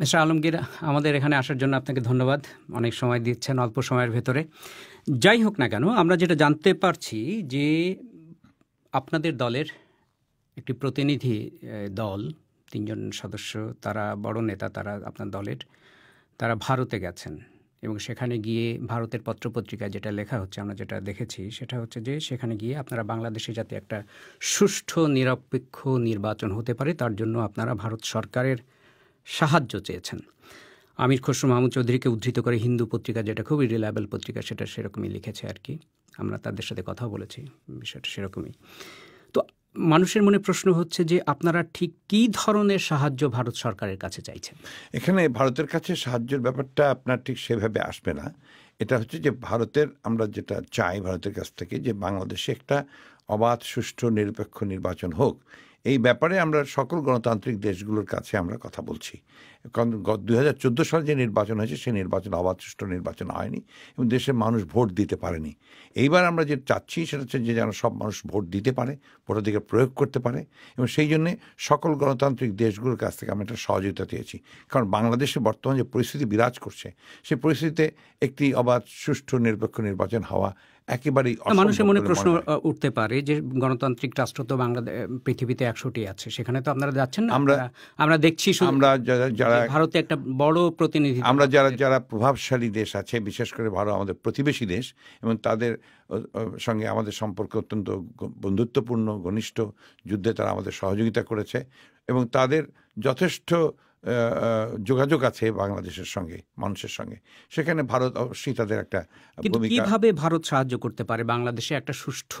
Mister Alamgir আমাদের এখানে আসার জন্য আপনাকে ধন্যবাদ অনেক সময় দিচ্ছেন অল্প সময়ের ভেতরে যাই হোক না কেন আমরা যেটা জানতে পারছি যে আপনাদের দলের একটি প্রতিনিধি দল তিনজন সদস্য তারা বড় নেতা তারা আপনার দলের তারা ভারতে গেছেন এবং সেখানে গিয়ে ভারতের পত্রপত্রিকায় যেটা লেখা হচ্ছে আমরা যেটা দেখেছি সেটা হচ্ছে যে সেখানে গিয়ে আপনারা বাংলাদেশে যাতে একটা সুষ্ঠু নিরপেক্ষ নির্বাচন হতে পারে তার জন্য আপনারা ভারত সরকারের সাহায্য চেয়েছেন আমির খসরু মাহমুদ চৌধুরীকে উদ্ধৃত করে হিন্দু পত্রিকা যেটা খুবই রিলায়েবল পত্রিকা সেটা সেরকমই লিখেছে আর কি আমরা তাদের সাথে কথা বলেছি বিষয়টা সেরকমই তো মানুষের মনে প্রশ্ন হচ্ছে যে আপনারা ঠিক কি ধরনের সাহায্য ভারত সরকারের কাছে চাইছেন এখানে ভারতের কাছে সাহায্যের ব্যাপারটা আপনার ঠিক সেভাবে আসবে না এটা হচ্ছে যে ভারতের আমরা যেটা চাই ভারতের কাছ থেকে যে বাংলাদেশে একটা অবাধ সুষ্ঠু নিরপেক্ষ নির্বাচন হোক এই ব্যাপারে আমরা সকল গণতান্ত্রিক দেশগুলোর কাছে আমরা কথা বলছি কারণ দু হাজার চোদ্দো সালে যে নির্বাচন হয়েছে সেই নির্বাচন অবাধ নির্বাচন হয়নি এবং দেশের মানুষ ভোট দিতে পারেনি এইবার আমরা যে চাচ্ছি সেটা হচ্ছে যে যেন সব মানুষ ভোট দিতে পারে ভোটাধিকার প্রয়োগ করতে পারে এবং সেই জন্যে সকল গণতান্ত্রিক দেশগুলোর কাছ থেকে আমরা একটা সহযোগিতা চেয়েছি কারণ বাংলাদেশে বর্তমান যে পরিস্থিতি বিরাজ করছে সেই পরিস্থিতিতে একটি অবাধ সুষ্ঠু নিরপেক্ষ নির্বাচন হওয়া একেবারেই মানুষের মনে প্রশ্ন উঠতে পারে যে গণতান্ত্রিক রাষ্ট্র তো বাংলাদেশ পৃথিবীতে একশোটি আছে সেখানে তো আপনারা যাচ্ছেন না আমরা আমরা দেখছি আমরা যারা ভারতে একটা বড় প্রতিনিধি আমরা যারা যারা প্রভাবশালী দেশ আছে বিশেষ করে ভারত আমাদের প্রতিবেশী দেশ এবং তাদের সঙ্গে আমাদের সম্পর্ক অত্যন্ত বন্ধুত্বপূর্ণ ঘনিষ্ঠ যুদ্ধে তারা আমাদের সহযোগিতা করেছে এবং তাদের যথেষ্ট যোগাযোগ আছে বাংলাদেশের সঙ্গে মানুষের সঙ্গে সেখানে ভারত অবশ্যই তাদের একটা কিভাবে ভারত সাহায্য করতে পারে বাংলাদেশে একটা সুষ্ঠ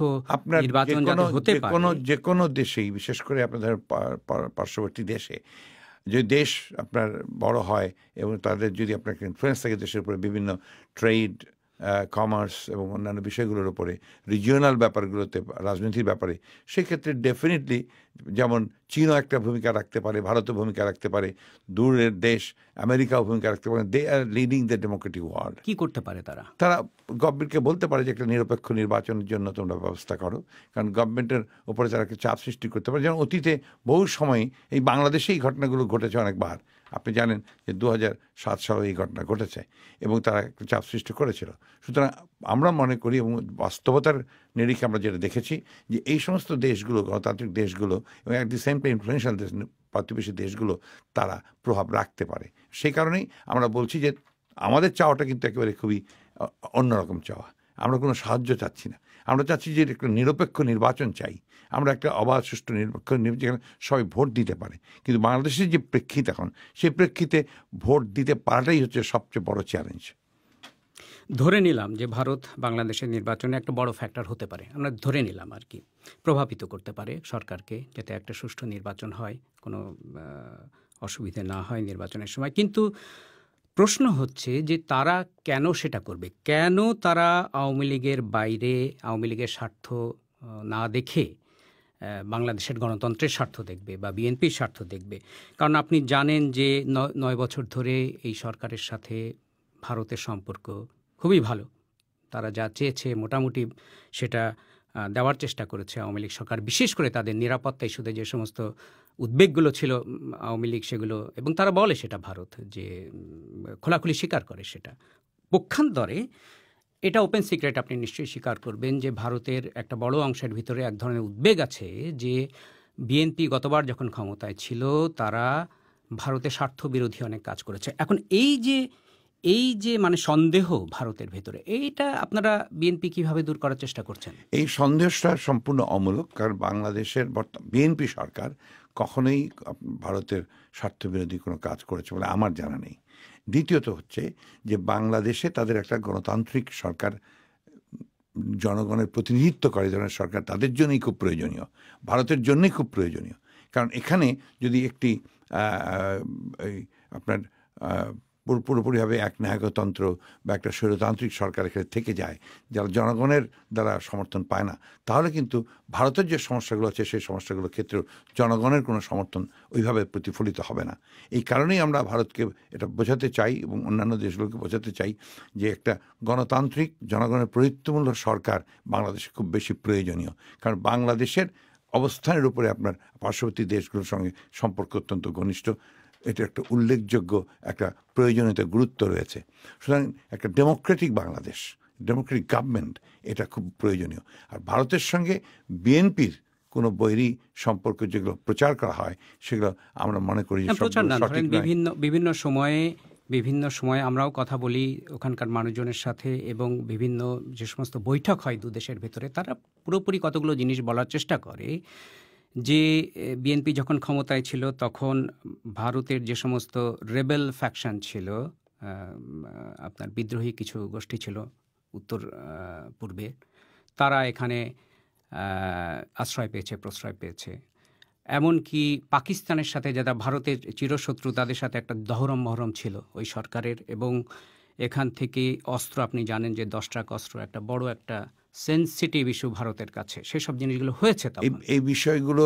নির্বাচন কোনো যে কোনো দেশেই বিশেষ করে আপনাদের পার্শ্ববর্তী দেশে যে দেশ আপনার বড় হয় এবং তাদের যদি আপনার ইনফ্লুয়েন্স থাকে দেশের উপরে বিভিন্ন ট্রেড কমার্স এবং অন্যান্য বিষয়গুলোর উপরে রিজিওনাল ব্যাপারগুলোতে রাজনীতির ব্যাপারে সেক্ষেত্রে ডেফিনেটলি যেমন চীনও একটা ভূমিকা রাখতে পারে ভারতও ভূমিকা রাখতে পারে দূরের দেশ আমেরিকাও ভূমিকা রাখতে পারে they are leading the democratic world কী করতে পারে তারা তারা গভর্নমেন্টকে বলতে পারে যে একটা নিরপেক্ষ নির্বাচনের জন্য তোমরা ব্যবস্থা করো কারণ গভর্নমেন্টের উপরে তারা চাপ সৃষ্টি করতে পারে যেমন অতীতে বহু সময় এই বাংলাদেশেই ঘটনাগুলো ঘটেছে অনেকবার আপনি জানেন যে দু সাত সালে এই ঘটনা ঘটেছে এবং তারা একটা চাপ সৃষ্টি করেছিল সুতরাং আমরা মনে করি এবং বাস্তবতার নিরিখে আমরা যেটা দেখেছি যে এই সমস্ত দেশগুলো গণতান্ত্রিক দেশগুলো এবং at the same time influential দেশ প্রতিবেশী দেশগুলো তারা প্রভাব রাখতে পারে সেই কারণেই আমরা বলছি যে আমাদের চাওয়াটা কিন্তু একেবারে খুবই অন্যরকম চাওয়া আমরা কোনো সাহায্য চাচ্ছি না আমরা চাচ্ছি যে একটা নিরপেক্ষ নির্বাচন চাই আমরা একটা অবাধ সুষ্ঠু নিরপেক্ষ যেখানে সবাই ভোট দিতে পারে কিন্তু বাংলাদেশের যে প্রেক্ষিত এখন সেই প্রেক্ষিতে ভোট দিতে পারাটাই হচ্ছে সবচেয়ে বড় চ্যালেঞ্জ ধরে নিলাম যে ভারত বাংলাদেশের নির্বাচনে একটা বড় ফ্যাক্টর হতে পারে আমরা ধরে নিলাম আর কি প্রভাবিত করতে পারে সরকারকে যাতে একটা সুষ্ঠু নির্বাচন হয় কোনো অসুবিধে না হয় নির্বাচনের সময় কিন্তু প্রশ্ন হচ্ছে যে তারা কেন সেটা করবে কেন তারা আওয়ামী লীগের বাইরে আওয়ামী লীগের স্বার্থ না দেখে বাংলাদেশের গণতন্ত্রের স্বার্থ দেখবে বা বিএনপির স্বার্থ দেখবে কারণ আপনি জানেন যে নয় বছর ধরে এই সরকারের সাথে ভারতের সম্পর্ক খুবই ভালো তারা যা চেয়েছে মোটামুটি সেটা দেওয়ার চেষ্টা করেছে আওয়ামী লীগ সরকার বিশেষ করে তাদের নিরাপত্তা ইস্যুতে যে সমস্ত উদ্বেগগুলো ছিল আওয়ামী লীগ সেগুলো এবং তারা বলে সেটা ভারত যে খোলাখুলি স্বীকার করে সেটা পক্ষান্তরে এটা ওপেন সিক্রেট আপনি নিশ্চয়ই স্বীকার করবেন যে ভারতের একটা বড় অংশের ভিতরে এক ধরনের উদ্বেগ আছে যে বিএনপি গতবার যখন ক্ষমতায় ছিল তারা ভারতে স্বার্থ বিরোধী অনেক কাজ করেছে এখন এই যে এই যে মানে সন্দেহ ভারতের ভেতরে এইটা আপনারা বিএনপি কিভাবে দূর করার চেষ্টা করছেন এই সন্দেহটা সম্পূর্ণ অমূলক কারণ বাংলাদেশের বিএনপি সরকার কখনোই ভারতের স্বার্থবিরোধী কোনো কাজ করেছে বলে আমার জানা নেই দ্বিতীয়ত হচ্ছে যে বাংলাদেশে তাদের একটা গণতান্ত্রিক সরকার জনগণের প্রতিনিধিত্ব করে ধরনের সরকার তাদের জন্যই খুব প্রয়োজনীয় ভারতের জন্যই খুব প্রয়োজনীয় কারণ এখানে যদি একটি আপনার পুরোপুরিভাবে এক নায়কতন্ত্র বা একটা স্বৈরতান্ত্রিক সরকার এখানে থেকে যায় যারা জনগণের দ্বারা সমর্থন পায় না তাহলে কিন্তু ভারতের যে সমস্যাগুলো আছে সেই সমস্যাগুলোর ক্ষেত্রেও জনগণের কোনো সমর্থন ওইভাবে প্রতিফলিত হবে না এই কারণেই আমরা ভারতকে এটা বোঝাতে চাই এবং অন্যান্য দেশগুলোকে বোঝাতে চাই যে একটা গণতান্ত্রিক জনগণের প্রযুক্তিমূলক সরকার বাংলাদেশে খুব বেশি প্রয়োজনীয় কারণ বাংলাদেশের অবস্থানের উপরে আপনার পার্শ্ববর্তী দেশগুলোর সঙ্গে সম্পর্ক অত্যন্ত ঘনিষ্ঠ এটা একটা উল্লেখযোগ্য একটা প্রয়োজনীয়তা গুরুত্ব রয়েছে সুতরাং একটা ডেমোক্রেটিক বাংলাদেশ ডেমোক্রেটিক গভর্নমেন্ট এটা খুব প্রয়োজনীয় আর ভারতের সঙ্গে বিএনপির কোনো বৈরী সম্পর্ক যেগুলো প্রচার করা হয় সেগুলো আমরা মনে করি হ্যাঁ, বিভিন্ন বিভিন্ন সময়ে বিভিন্ন সময়ে আমরাও কথা বলি ওখানকার মানুষজনের সাথে এবং বিভিন্ন যে সমস্ত বৈঠক হয় দু দেশের ভেতরে তারা পুরোপুরি কতগুলো জিনিস বলার চেষ্টা করে যে বিএনপি যখন ক্ষমতায় ছিল তখন ভারতের যে সমস্ত রেবেল ফ্যাকশন ছিল আপনার বিদ্রোহী কিছু গোষ্ঠী ছিল উত্তর পূর্বে তারা এখানে আশ্রয় পেয়েছে প্রশ্রয় পেয়েছে এমনকি পাকিস্তানের সাথে যারা ভারতের চিরশত্রু তাদের সাথে একটা দহরম মহরম ছিল ওই সরকারের এবং এখান থেকে অস্ত্র আপনি জানেন যে দশ ট্রাক অস্ত্র একটা বড় একটা সেন্সিটিভ ইস্যু ভারতের কাছে সেসব জিনিসগুলো হয়েছে এই বিষয়গুলো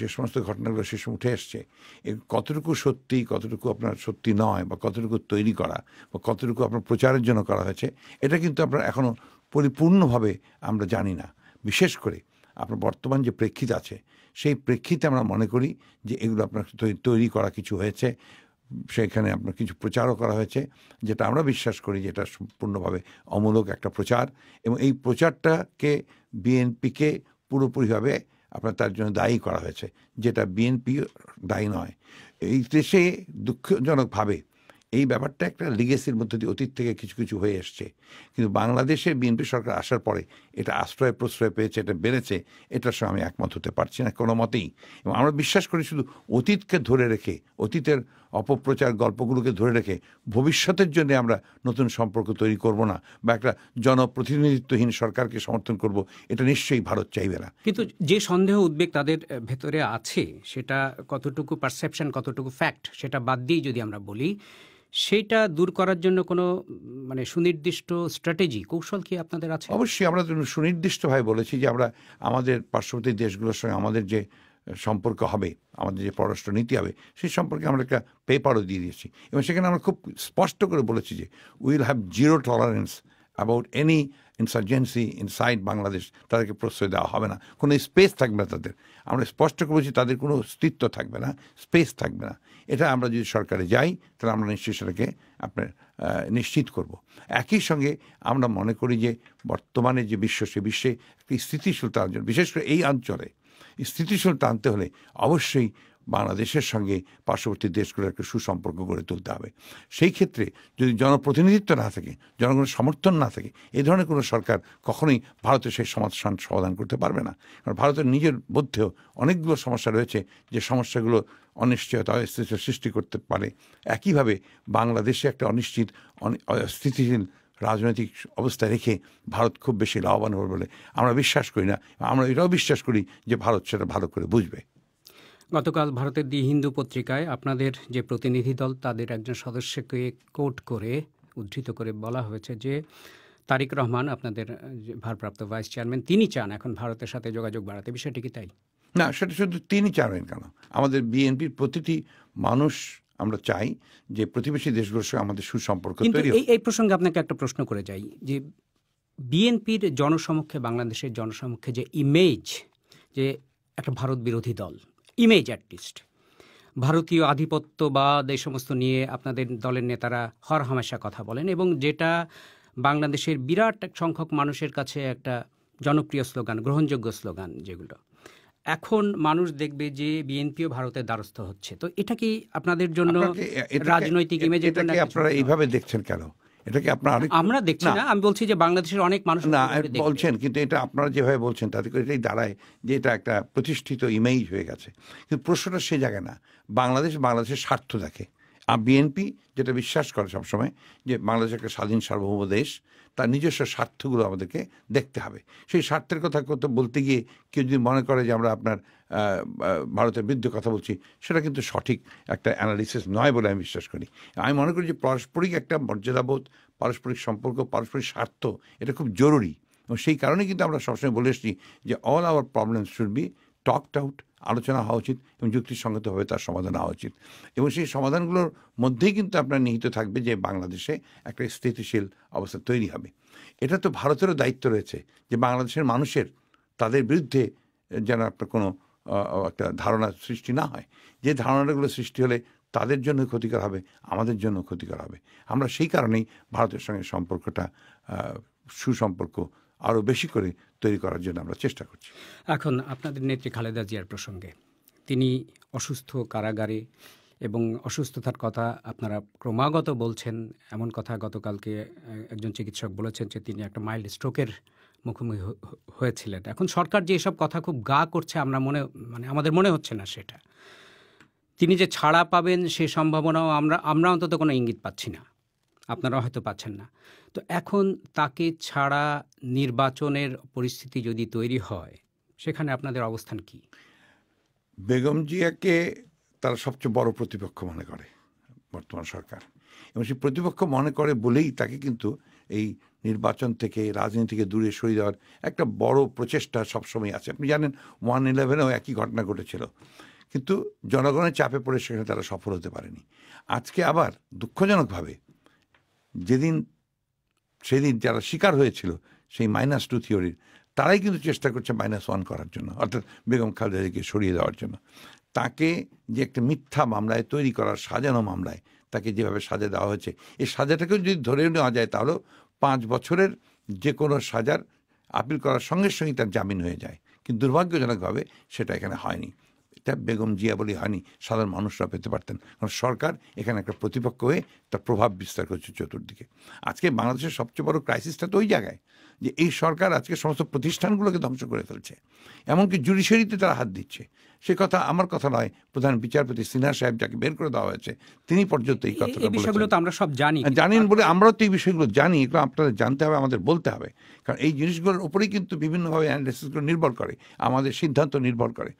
যে সমস্ত ঘটনাগুলো সেসব উঠে এসছে কতটুকু সত্যি কতটুকু আপনার সত্যি নয় বা কতটুকু তৈরি করা বা কতটুকু আপনার প্রচারের জন্য করা হয়েছে এটা কিন্তু আপনার এখনও পরিপূর্ণভাবে আমরা জানি না বিশেষ করে আপনার বর্তমান যে প্রেক্ষিত আছে সেই প্রেক্ষিতে আমরা মনে করি যে এগুলো আপনার তৈরি করা কিছু হয়েছে সেখানে আপনার কিছু প্রচারও করা হয়েছে যেটা আমরা বিশ্বাস করি যে এটা সম্পূর্ণভাবে অমূলক একটা প্রচার এবং এই প্রচারটাকে বিএনপিকে পুরোপুরিভাবে আপনার তার জন্য দায়ী করা হয়েছে যেটা বিএনপি দায়ী নয় এই দেশে দুঃখজনকভাবে এই ব্যাপারটা একটা লিগেসির মধ্য দিয়ে অতীত থেকে কিছু কিছু হয়ে এসছে কিন্তু বাংলাদেশে বিএনপি সরকার আসার পরে এটা আশ্রয় প্রশ্রয় পেয়েছে এটা বেড়েছে এটার সঙ্গে আমি একমত হতে পারছি না কোনো মতেই এবং আমরা বিশ্বাস করি শুধু অতীতকে ধরে রেখে অতীতের অপপ্রচার গল্পগুলোকে ধরে রেখে ভবিষ্যতের জন্য আমরা নতুন সম্পর্ক তৈরি করব না বা একটা জনপ্রতিনিধিত্বহীন সরকারকে সমর্থন করব এটা নিশ্চয়ই ভারত চাইবে না কিন্তু যে সন্দেহ উদ্বেগ তাদের ভেতরে আছে সেটা কতটুকু পারসেপশন কতটুকু ফ্যাক্ট সেটা বাদ দিয়েই যদি আমরা বলি সেটা দূর করার জন্য কোনো মানে সুনির্দিষ্ট স্ট্র্যাটেজি কৌশল কি আপনাদের আছে অবশ্যই আমরা সুনির্দিষ্টভাবে বলেছি যে আমরা আমাদের পার্শ্ববর্তী দেশগুলোর সঙ্গে আমাদের যে সম্পর্ক হবে আমাদের যে পররাষ্ট্র নীতি হবে সেই সম্পর্কে আমরা একটা পেপারও দিয়ে দিয়েছি এবং সেখানে আমরা খুব স্পষ্ট করে বলেছি যে will have zero tolerance about any insurgency inside Bangladesh তাদেরকে প্রশ্রয় দেওয়া হবে না কোনো স্পেস থাকবে না তাদের আমরা স্পষ্ট করে বলছি তাদের কোনো অস্তিত্ব থাকবে না স্পেস থাকবে না এটা আমরা যদি সরকারে যাই তাহলে আমরা নিশ্চয়ই সেটাকে আপনার নিশ্চিত করব। একই সঙ্গে আমরা মনে করি যে বর্তমানে যে বিশ্ব সে বিশ্বে স্থিতিশীলতা অঞ্চল বিশেষ করে এই অঞ্চলে স্থিতিশীল টানতে হলে অবশ্যই বাংলাদেশের সঙ্গে পার্শ্ববর্তী দেশগুলোর একটা সুসম্পর্ক গড়ে তুলতে হবে সেই ক্ষেত্রে যদি জনপ্রতিনিধিত্ব না থাকে জনগণের সমর্থন না থাকে এ ধরনের কোনো সরকার কখনোই ভারতের সেই সমাধান সমাধান করতে পারবে না কারণ ভারতের নিজের মধ্যেও অনেকগুলো সমস্যা রয়েছে যে সমস্যাগুলো অনিশ্চয়তা অস্থিতিশীল সৃষ্টি করতে পারে একইভাবে বাংলাদেশে একটা অনিশ্চিত অস্থিতিশীল রাজনৈতিক অবস্থা রেখে ভারত খুব বেশি লাভবান হবে বলে আমরা বিশ্বাস করি না আমরা এটাও বিশ্বাস করি যে ভারত সেটা ভালো করে বুঝবে গতকাল ভারতের দি হিন্দু পত্রিকায় আপনাদের যে প্রতিনিধি দল তাদের একজন সদস্যকে কোট করে উদ্ধৃত করে বলা হয়েছে যে তারিক রহমান আপনাদের ভারপ্রাপ্ত ভাইস চেয়ারম্যান তিনি চান এখন ভারতের সাথে যোগাযোগ বাড়াতে বিষয়টি কি তাই না সেটা শুধু তিনি চান কেন আমাদের বিএনপির প্রতিটি মানুষ আমরা চাই যে প্রতিবেশী দেশগুলোর সঙ্গে আমাদের সুসম্পর্ক তৈরি এই প্রসঙ্গে আপনাকে একটা প্রশ্ন করে যাই যে বিএনপির জনসমক্ষে বাংলাদেশের জনসমক্ষে যে ইমেজ যে একটা ভারত বিরোধী দল ইমেজ অ্যাটলিস্ট ভারতীয় আধিপত্যবাদ এই সমস্ত নিয়ে আপনাদের দলের নেতারা হর হামেশা কথা বলেন এবং যেটা বাংলাদেশের বিরাট সংখ্যক মানুষের কাছে একটা জনপ্রিয় স্লোগান গ্রহণযোগ্য স্লোগান যেগুলো এখন মানুষ দেখবে যে বিএনপিও ভারতের দ্বারস্থ হচ্ছে তো এটা কি আপনাদের জন্য রাজনৈতিক ইমেজের জন্য আপনারা এইভাবে দেখছেন কেন এটাকে আপনারা আমরা দেখছি না আমি বলছি যে বাংলাদেশের অনেক মানুষ না বলছেন কিন্তু এটা আপনারা যেভাবে বলছেন তাতে করে এটাই দাঁড়ায় যে এটা একটা প্রতিষ্ঠিত ইমেজ হয়ে গেছে কিন্তু প্রশ্নটা সে জায়গায় না বাংলাদেশ বাংলাদেশের স্বার্থ দেখে আর বিএনপি যেটা বিশ্বাস করে সবসময় যে বাংলাদেশ একটা স্বাধীন সার্বভৌম দেশ তার নিজস্ব স্বার্থগুলো আমাদেরকে দেখতে হবে সেই স্বার্থের কথা কথা বলতে গিয়ে কেউ যদি মনে করে যে আমরা আপনার ভারতের বিরুদ্ধে কথা বলছি সেটা কিন্তু সঠিক একটা অ্যানালিসিস নয় বলে আমি বিশ্বাস করি আমি মনে করি যে পারস্পরিক একটা মর্যাদাবোধ পারস্পরিক সম্পর্ক পারস্পরিক স্বার্থ এটা খুব জরুরি এবং সেই কারণে কিন্তু আমরা সবসময় বলে এসেছি যে all our problems should be talked out আলোচনা হওয়া উচিত এবং যুক্তিসঙ্গতভাবে তার সমাধান হওয়া উচিত এবং সেই সমাধানগুলোর মধ্যেই কিন্তু আপনার নিহিত থাকবে যে বাংলাদেশে একটা স্থিতিশীল অবস্থা তৈরি হবে এটা তো ভারতেরও দায়িত্ব রয়েছে যে বাংলাদেশের মানুষের তাদের বিরুদ্ধে যেন আপনার কোনো একটা ধারণা সৃষ্টি না হয় যে ধারণাগুলো সৃষ্টি হলে তাদের জন্য ক্ষতিকর হবে আমাদের জন্য ক্ষতিকর হবে আমরা সেই কারণেই ভারতের সঙ্গে সম্পর্কটা সুসম্পর্ক আরও বেশি করে তৈরি করার জন্য আমরা চেষ্টা করছি এখন আপনাদের নেত্রী খালেদা জিয়ার প্রসঙ্গে তিনি অসুস্থ কারাগারে এবং অসুস্থতার কথা আপনারা ক্রমাগত বলছেন এমন কথা গতকালকে একজন চিকিৎসক বলেছেন যে তিনি একটা মাইল্ড স্ট্রোকের মুখোমুখি হয়েছিলেন এখন সরকার যে এসব কথা খুব গা করছে আমরা মনে মানে আমাদের মনে হচ্ছে না সেটা তিনি যে ছাড়া পাবেন সে সম্ভাবনাও আমরা আমরা অন্তত কোনো ইঙ্গিত পাচ্ছি না আপনারা হয়তো পাচ্ছেন না তো এখন তাকে ছাড়া নির্বাচনের পরিস্থিতি যদি তৈরি হয় সেখানে আপনাদের অবস্থান কি বেগম জিয়াকে তারা সবচেয়ে বড় প্রতিপক্ষ মনে করে বর্তমান সরকার এবং সে প্রতিপক্ষ মনে করে বলেই তাকে কিন্তু এই নির্বাচন থেকে রাজনীতি থেকে দূরে সরিয়ে দেওয়ার একটা বড় প্রচেষ্টা সবসময় আছে আপনি জানেন ওয়ান ইলেভেনেও একই ঘটনা ঘটেছিল কিন্তু জনগণের চাপে পড়ে সেখানে তারা সফল হতে পারেনি আজকে আবার দুঃখজনকভাবে যেদিন সেদিন যারা শিকার হয়েছিল সেই মাইনাস টু থিওরির তারাই কিন্তু চেষ্টা করছে মাইনাস ওয়ান করার জন্য অর্থাৎ বেগম খালেদাকে সরিয়ে দেওয়ার জন্য তাকে যে একটা মিথ্যা মামলায় তৈরি করার সাজানো মামলায় তাকে যেভাবে সাজা দেওয়া হয়েছে এই সাজাটাকেও যদি ধরে নেওয়া যায় তাহলেও পাঁচ বছরের যে কোনো সাজার আপিল করার সঙ্গে সঙ্গে তার জামিন হয়ে যায় কিন্তু দুর্ভাগ্যজনকভাবে সেটা এখানে হয়নি সুযোগটা বেগম জিয়াবলি হানি সাধারণ মানুষরা পেতে পারতেন কারণ সরকার এখানে একটা প্রতিপক্ষ হয়ে তার প্রভাব বিস্তার করছে চতুর্দিকে আজকে বাংলাদেশের সবচেয়ে বড় ক্রাইসিসটা তো ওই জায়গায় যে এই সরকার আজকে সমস্ত প্রতিষ্ঠানগুলোকে ধ্বংস করে ফেলছে এমনকি জুডিশিয়ারিতে তারা হাত দিচ্ছে সে কথা আমার কথা নয় প্রধান বিচারপতি সিনহা সাহেব যাকে বের করে দেওয়া হয়েছে তিনি পর্যন্ত এই কথাটা বিষয়গুলো তো আমরা সব জানি হ্যাঁ, জানেন বলে আমরাও তো এই বিষয়গুলো জানি এগুলো আপনাদের জানতে হবে আমাদের বলতে হবে কারণ এই জিনিসগুলোর উপরেই কিন্তু বিভিন্নভাবে অ্যানালিসিসগুলো নির্ভর করে আমাদের সিদ্ধান্ত নির্ভর করে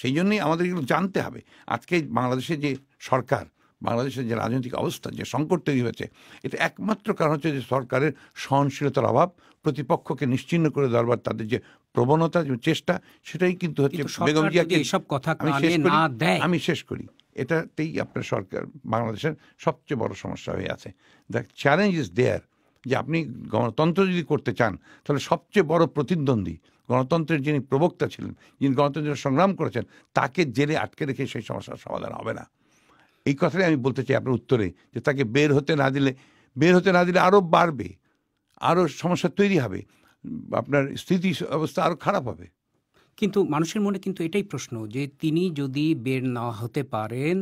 সেই জন্যই আমাদের এগুলো জানতে হবে আজকে বাংলাদেশে যে সরকার বাংলাদেশের যে রাজনৈতিক অবস্থা যে সংকট তৈরি হয়েছে এটা একমাত্র কারণ হচ্ছে যে সরকারের সহনশীলতার অভাব প্রতিপক্ষকে নিশ্চিন্ন করে দেওয়ার তাদের যে প্রবণতা যে চেষ্টা সেটাই কিন্তু হচ্ছে বেগম জিয়াকে সব কথা আমি শেষ করি এটাতেই আপনার সরকার বাংলাদেশের সবচেয়ে বড় সমস্যা হয়ে আছে দ্য চ্যালেঞ্জ ইজ দেয়ার যে আপনি গণতন্ত্র যদি করতে চান তাহলে সবচেয়ে বড় প্রতিদ্বন্দ্বী গণতন্ত্রের যিনি প্রবক্তা ছিলেন যিনি গণতন্ত্রের সংগ্রাম করেছেন তাকে জেলে আটকে রেখে সেই সমস্যার সমাধান হবে না এই কথাটাই আমি বলতে চাই আপনার উত্তরে যে তাকে বের হতে না দিলে বের হতে না দিলে আরও বাড়বে আরও সমস্যা তৈরি হবে আপনার স্থিতি অবস্থা আরও খারাপ হবে কিন্তু মানুষের মনে কিন্তু এটাই প্রশ্ন যে তিনি যদি বের না হতে পারেন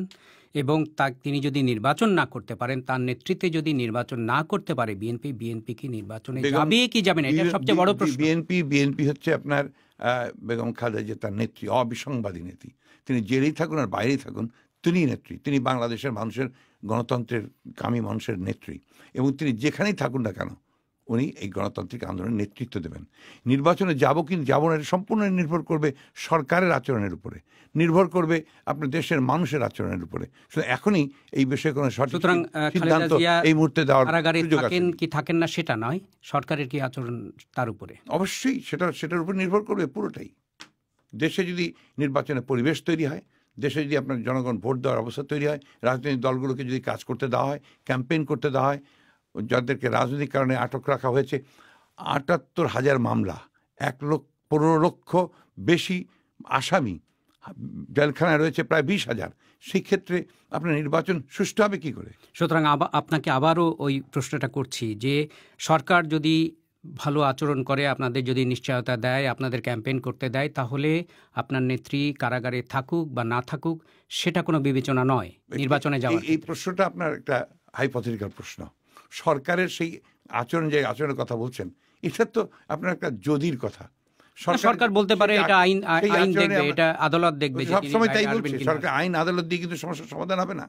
এবং তা তিনি যদি নির্বাচন না করতে পারেন তার নেতৃত্বে যদি নির্বাচন না করতে পারে বিএনপি বিএনপি কি নির্বাচনে যাবে কি যাবে না এটা সবচেয়ে বড় প্রশ্ন বিএনপি বিএনপি হচ্ছে আপনার বেগম খালেদা জিয়া তার নেত্রী অবিসংবাদী নেত্রী তিনি জেলেই থাকুন আর বাইরেই থাকুন তিনি নেত্রী তিনি বাংলাদেশের মানুষের গণতন্ত্রের কামী মানুষের নেত্রী এবং তিনি যেখানেই থাকুন না কেন উনি এই গণতান্ত্রিক আন্দোলনের নেতৃত্ব দেবেন নির্বাচনে যাব কি যাব না সম্পূর্ণ নির্ভর করবে সরকারের আচরণের উপরে নির্ভর করবে আপনার দেশের মানুষের আচরণের উপরে শুধু এখনই এই বিষয়ে কোনো সিদ্ধান্ত এই মুহূর্তে দেওয়ার কি থাকেন না সেটা নয় সরকারের কি আচরণ তার উপরে অবশ্যই সেটা সেটার উপর নির্ভর করবে পুরোটাই দেশে যদি নির্বাচনের পরিবেশ তৈরি হয় দেশে যদি আপনার জনগণ ভোট দেওয়ার অবস্থা তৈরি হয় রাজনৈতিক দলগুলোকে যদি কাজ করতে দেওয়া হয় ক্যাম্পেইন করতে দেওয়া হয় যাদেরকে রাজনৈতিক কারণে আটক রাখা হয়েছে আটাত্তর হাজার মামলা এক লক্ষ পনেরো লক্ষ বেশি আসামি জেলখানায় রয়েছে প্রায় বিশ হাজার সেক্ষেত্রে আপনার নির্বাচন সুষ্ঠু হবে কী করে সুতরাং আপনাকে আবারও ওই প্রশ্নটা করছি যে সরকার যদি ভালো আচরণ করে আপনাদের যদি নিশ্চয়তা দেয় আপনাদের ক্যাম্পেইন করতে দেয় তাহলে আপনার নেত্রী কারাগারে থাকুক বা না থাকুক সেটা কোনো বিবেচনা নয় নির্বাচনে যাওয়া এই প্রশ্নটা আপনার একটা হাইপথেটিক্যাল প্রশ্ন সরকারের সেই আচরণ যে আচরণের কথা বলছেন এটা তো আপনার একটা যদির কথা সরকার বলতে পারে এটা আইন আইন দেখবে এটা আদালত দেখবে সবসময় তাই বলছে সরকার আইন আদালত দিয়ে কিন্তু সমস্যার সমাধান হবে না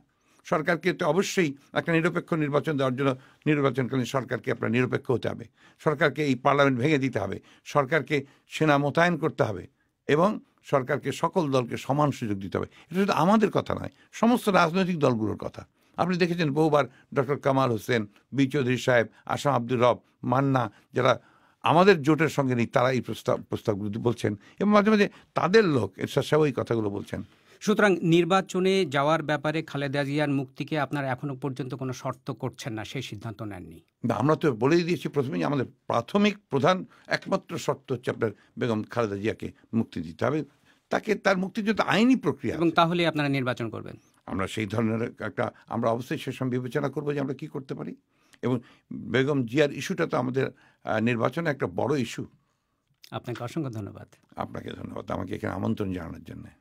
সরকারকে তো অবশ্যই একটা নিরপেক্ষ নির্বাচন দেওয়ার জন্য নির্বাচনকালীন সরকারকে আপনার নিরপেক্ষ হতে হবে সরকারকে এই পার্লামেন্ট ভেঙে দিতে হবে সরকারকে সেনা মোতায়েন করতে হবে এবং সরকারকে সকল দলকে সমান সুযোগ দিতে হবে এটা শুধু আমাদের কথা নয় সমস্ত রাজনৈতিক দলগুলোর কথা আপনি দেখেছেন বহুবার ডক্টর কামাল হোসেন বি চৌধুরী সাহেব আসাম আব্দুর রব মান্না যারা আমাদের জোটের সঙ্গে নেই তারা এই প্রস্তাব প্রস্তাবগুলো বলছেন এবং মাঝে মাঝে তাদের লোক এর সাথে এই কথাগুলো বলছেন সুতরাং নির্বাচনে যাওয়ার ব্যাপারে খালেদা জিয়ার মুক্তিকে আপনারা এখনো পর্যন্ত কোনো শর্ত করছেন না সেই সিদ্ধান্ত নেননি আমরা তো বলেই দিয়েছি প্রথমে আমাদের প্রাথমিক প্রধান একমাত্র শর্ত হচ্ছে আপনার বেগম খালেদা জিয়াকে মুক্তি দিতে হবে তাকে তার মুক্তির জন্য আইনি প্রক্রিয়া এবং তাহলে আপনারা নির্বাচন করবেন আমরা সেই ধরনের একটা আমরা অবশ্যই সে সময় বিবেচনা করবো যে আমরা কি করতে পারি এবং বেগম জিয়ার ইস্যুটা তো আমাদের নির্বাচনে একটা বড় ইস্যু আপনাকে অসংখ্য ধন্যবাদ আপনাকে ধন্যবাদ আমাকে এখানে আমন্ত্রণ জানানোর জন্যে